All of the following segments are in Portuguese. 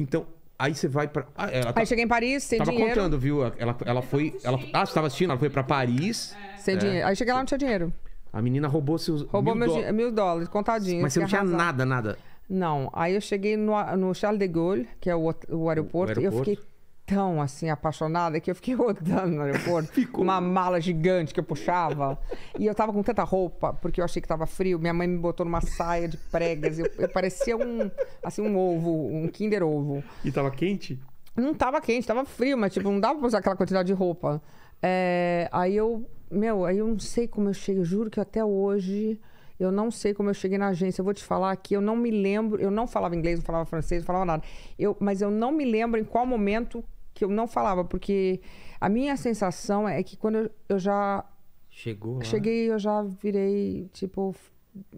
Então, aí você vai pra. Ah, ela tá- Aí cheguei em Paris, sem Tava dinheiro. contando, viu? Ela, ela foi. Ela, ah, você tava assistindo? Ela foi pra Paris. É. Sem é. dinheiro. Aí cheguei lá, não tinha dinheiro. A menina roubou seus. Roubou mil meus mil dólares, contadinho. Mas você não tinha nada, nada. Não, aí eu cheguei no, no Charles de Gaulle, que é o, o aeroporto, e eu fiquei tão assim apaixonada que eu fiquei rodando no aeroporto. Ficou. Uma mala gigante que eu puxava. e eu tava com tanta roupa, porque eu achei que tava frio. Minha mãe me botou numa saia de pregas. Eu, eu parecia um assim um ovo, um Kinder Ovo. E tava quente? Não tava quente, tava frio, mas tipo, não dava pra usar aquela quantidade de roupa. É, aí eu, meu, aí eu não sei como eu cheguei, eu juro que até hoje. Eu não sei como eu cheguei na agência. Eu vou te falar aqui, eu não me lembro. Eu não falava inglês, não falava francês, não falava nada. Eu, mas eu não me lembro em qual momento que eu não falava, porque a minha sensação é que quando eu, eu já. Chegou. Lá. Cheguei eu já virei, tipo.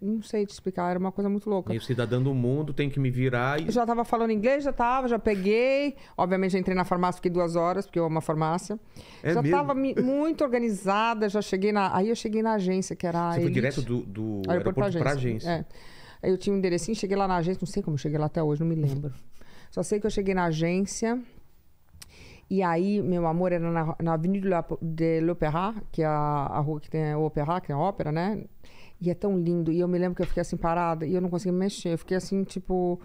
Não sei te explicar, era uma coisa muito louca. Meio cidadão do mundo, tem que me virar e. Eu já tava falando inglês, já tava, já peguei. Obviamente, já entrei na farmácia, fiquei duas horas, porque eu amo a farmácia. É já mesmo? tava muito organizada, já cheguei na. Aí eu cheguei na agência, que era. Você foi Elite. direto do, do aeroporto, aeroporto agência. pra agência. É. Aí eu tinha um enderecinho, cheguei lá na agência, não sei como cheguei lá até hoje, não me lembro. Só sei que eu cheguei na agência, e aí, meu amor, era na, na Avenida de l'Opéra, que é a, a, rua que tem é o Opéra, que é a ópera, né? E é tão lindo. E eu me lembro que eu fiquei assim parada e eu não conseguia mexer. Eu fiquei assim, tipo,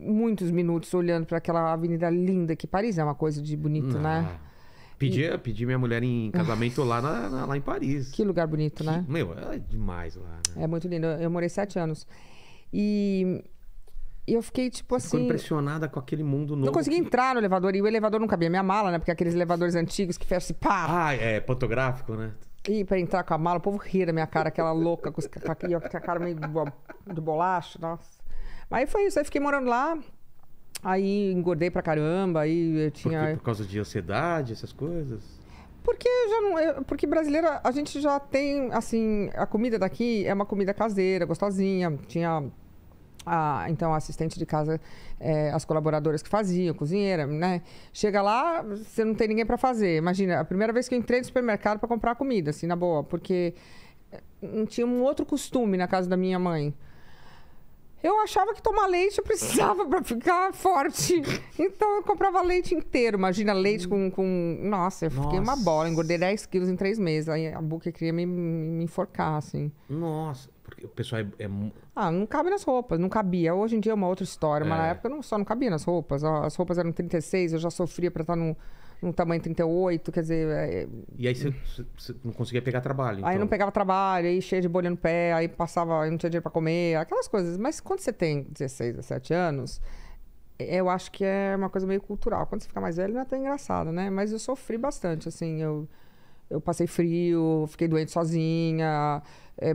muitos minutos olhando para aquela avenida linda, que Paris é uma coisa de bonito, né? ah. né? Pedi, e... pedi minha mulher em casamento lá, na, na, lá em Paris. Que lugar bonito, que, né? Meu, é demais lá. Né? É muito lindo. Eu, eu morei sete anos. E e eu fiquei, tipo Você assim. Ficou impressionada com aquele mundo novo. Não consegui entrar no elevador. E o elevador não cabia minha mala, né? Porque aqueles elevadores antigos que fecham e pá. Ah, é, fotográfico, né? E pra entrar com a mala, o povo ria minha cara, aquela louca, com, os, com a cara meio de bolacho nossa. Mas aí foi isso, aí fiquei morando lá, aí engordei pra caramba, aí eu tinha... Por, quê? Por causa de ansiedade, essas coisas? Porque já não, porque brasileira, a gente já tem, assim, a comida daqui é uma comida caseira, gostosinha, tinha a, então a assistente de casa, é, as colaboradoras que faziam, cozinheira, né? Chega lá, você não tem ninguém para fazer. Imagina, a primeira vez que eu entrei no supermercado para comprar comida, assim, na boa, porque é, não tinha um outro costume na casa da minha mãe. Eu achava que tomar leite eu precisava para ficar forte. Então eu comprava leite inteiro. Imagina leite com. com... Nossa, eu Nossa. fiquei uma bola. Engordei 10 quilos em 3 meses. Aí a boca queria me, me enforcar, assim. Nossa. Porque o pessoal é, é, Ah, não cabe nas roupas, não cabia. Hoje em dia é uma outra história, mas é. na época não, só não cabia nas roupas. As roupas eram 36, eu já sofria pra estar tá num, num tamanho 38, quer dizer. É... é e aí você, não conseguia pegar trabalho. Então... Aí não então? pegava trabalho, aí cheio de bolha no pé, aí passava, aí não tinha dinheiro pra comer, aquelas coisas. Mas quando você tem 16, 17 anos, é, eu acho que é uma coisa meio cultural. Quando você fica mais velho, não é até engraçado, né? Mas eu sofri bastante, assim, eu eu passei frio, fiquei doente sozinha, é,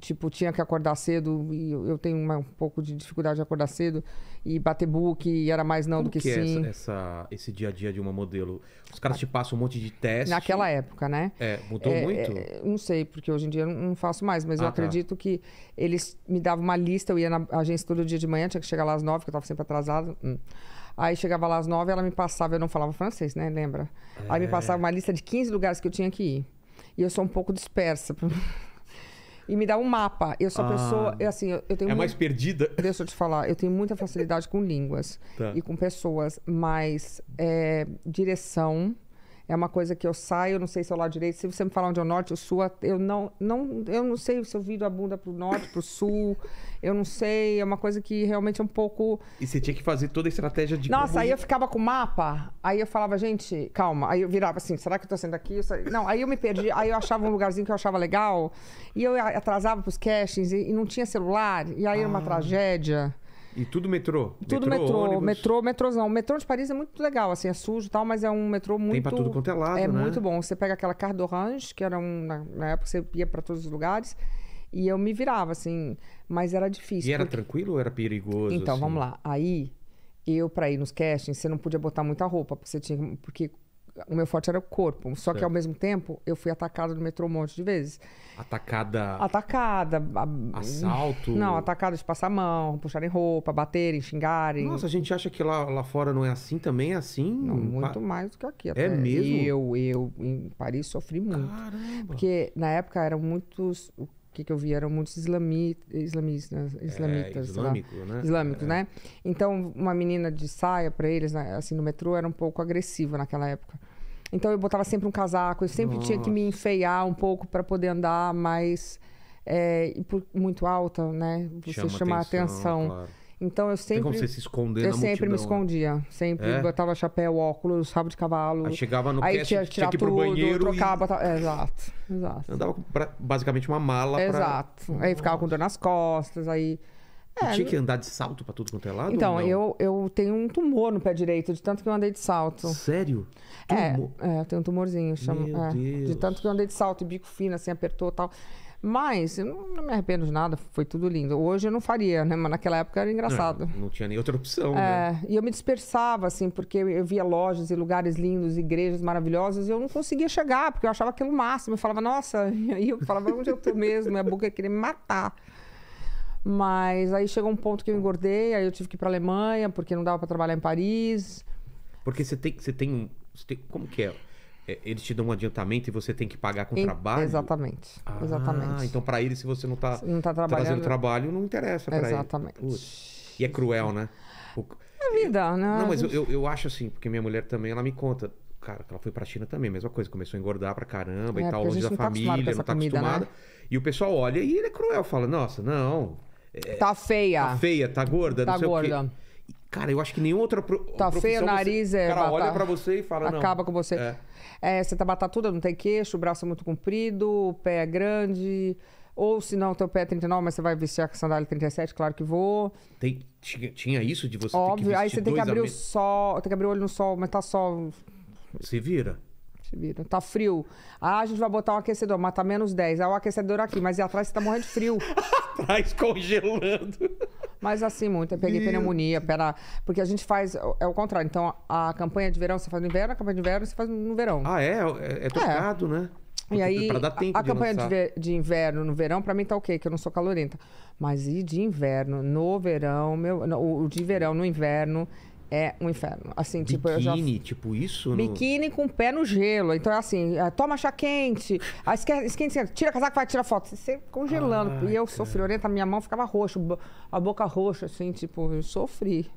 tipo, tinha que acordar cedo, e eu, tenho uma, um pouco de dificuldade de acordar cedo, e bater book, e era mais não Como do que, que é sim. Essa, essa, esse dia a dia de uma modelo? Os caras te passam um monte de testes. Naquela época, né? É, mudou é, muito? É, não sei, porque hoje em dia eu não, faço mais, mas ah, eu tá. acredito tá. que eles me davam uma lista, eu ia na agência todo dia de manhã, tinha que chegar lá às nove, porque eu estava sempre atrasado. Hum. Aí chegava lá às nove, ela me passava, eu não falava francês, né? Lembra? É. Aí me é. passava uma lista de 15 lugares que eu tinha que ir. E eu sou um pouco dispersa. e me dá um mapa. Eu sou ah, pessoa, eu, assim, eu, eu tenho É muito... mais perdida. Deixa eu te falar, eu tenho muita facilidade com línguas tá. e com pessoas, mas é, direção é uma coisa que eu saio, não sei se é o lado direito. Se você me falar onde é o norte, o sul, eu não, não, eu não sei se eu viro a bunda pro norte, pro sul. Eu não sei. É uma coisa que realmente é um pouco. E você tinha que fazer toda a estratégia de. Nossa, aí eu ficava com o mapa, aí eu falava, gente, calma. Aí eu virava assim, será que eu tô sendo aqui? Não, aí eu me perdi, aí eu achava um lugarzinho que eu achava legal. E eu atrasava pros castings e, não tinha celular. E aí ah. era uma ah. tragédia. E tudo metrô? Tudo metrô, metrô, ônibus. metrô metrôzão. O metrô de Paris é muito legal, assim, é sujo e tal, mas é um metrô muito... Tem pra tudo quanto é lado, É né? muito bom. Você pega aquela Carte d'Orange, que era um... Na, época você ia pra todos os lugares, e eu me virava, assim, mas era difícil. E era porque... tranquilo ou era perigoso? Então, assim? vamos lá. Aí, eu, pra ir nos castings, você não podia botar muita roupa, porque, você tinha, porque o meu forte era o corpo. Só certo. que ao mesmo tempo eu fui atacada no metrô um monte de vezes. Atacada. Atacada. A... Assalto. Não, atacada de passar mão, puxarem roupa, baterem, xingarem. Nossa, a gente acha que lá, lá fora não é assim também, é assim. Não, muito pa... mais do que aqui. É até. É mesmo? eu, eu em Paris sofri muito. Caramba. Porque na época eram muitos que, que eu vi eram muitos islami, islamistas, né, islamitas, é, islâmico, né? islâmicos, é. né? Então, uma menina de saia para eles, né, assim, no metrô, era um pouco agressiva naquela época. Então, eu botava sempre um casaco, eu sempre Nossa. tinha que me enfeiar um pouco para poder andar mais é, muito alta, né? Você Chama chamar atenção. atenção. Claro. Então eu sempre. Tem como você se esconder Eu na sempre me né? escondia. Né? Sempre é? botava chapéu, óculos, rabo de cavalo. Aí chegava no aí cast, tinha, que ir pro banheiro. Trocava, e... É, exato, exato. Andava basicamente uma mala pra... Exato. Aí ficava com dor nas costas, aí. É, tinha que andar de salto para tudo quanto é lado? Então, eu, eu tenho um tumor no pé direito, de tanto que eu andei de salto. Sério? É, tumor? É, é eu tenho um tumorzinho, chama. É, de tanto que eu andei de salto, bico fino, assim, apertou e tal. Mas eu não, me arrependo de nada, foi tudo lindo. Hoje eu não faria, né? Mas naquela época era engraçado. Não, não tinha nem outra opção, é, né? E eu me dispersava, assim, porque eu, eu via lojas e lugares lindos, igrejas maravilhosas, e eu não conseguia chegar, porque eu achava aquilo máximo. Eu falava, nossa, e aí eu falava, onde eu tô mesmo? Minha boca é queria me matar. Mas aí chegou um ponto que eu engordei, aí eu tive que ir pra Alemanha, porque não dava para trabalhar em Paris. Porque você tem, você tem, você tem. Como que é? É, eles te dão um adiantamento e você tem que pagar com e, trabalho? Exatamente. Ah, exatamente. então para eles, se você não está não tá trazendo tá trabalho, não interessa para eles. Exatamente. E é cruel, né? O... É vida, é, né? Não, mas gente... eu, eu acho assim, porque minha mulher também, ela me conta. Cara, ela foi pra China também, mesma coisa. Começou a engordar pra caramba é, e tal, longe da família, não tá, tá comida, né? acostumada. Né? E o pessoal olha e ele é cruel, fala, nossa, não... É, tá feia. Tá feia, tá gorda, tá não sei gorda. o quê. Cara, eu acho que nenhuma outra pro... Tá feio o nariz, você... é. O cara batata... olha pra você e fala, Acaba não. Acaba com você. É. é você tá batatuda, não tem queixo, o braço é muito comprido, o pé é grande. Ou se não, teu pé é 39, mas você vai vestir a sandália 37, claro que vou. Tem, tinha, tinha, isso de você Óbvio, ter que aí você tem que abrir o sol, tem que abrir o olho no sol, mas tá sol. Se vira. Se vira. Tá frio. Ah, a gente vai botar um aquecedor, mas tá menos 10. é ah, o aquecedor aqui, mas e atrás você tá morrendo de frio. atrás congelando. Mas assim, muito. Eu peguei e... pneumonia, pera... porque a gente faz. É, é o contrário. Então, a campanha de verão você faz no inverno, a campanha de inverno você faz no verão. Ah, é? É, é, é. trocado, é. né? E aí, a, de campanha de, de, inverno no verão, para mim tá ok, que eu não sou calorenta. Mas e de inverno no verão, meu, no, o de verão no inverno, é um inferno. Assim, tipo, biquíni, já... tipo isso? No... Biquíni com o pé no gelo. Então é assim, é, toma chá quente, ah, esquenta, esquenta, tira casaco, vai tirar foto. Você congelando. Ai, ah, e eu cara. sofri, orienta, tá, minha mão ficava roxa, a boca roxa, assim, tipo, eu sofri.